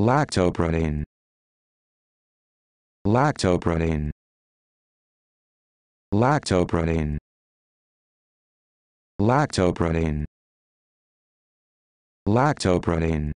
lactoprotein lactoprotein lactoprotein lactoprotein lactoprotein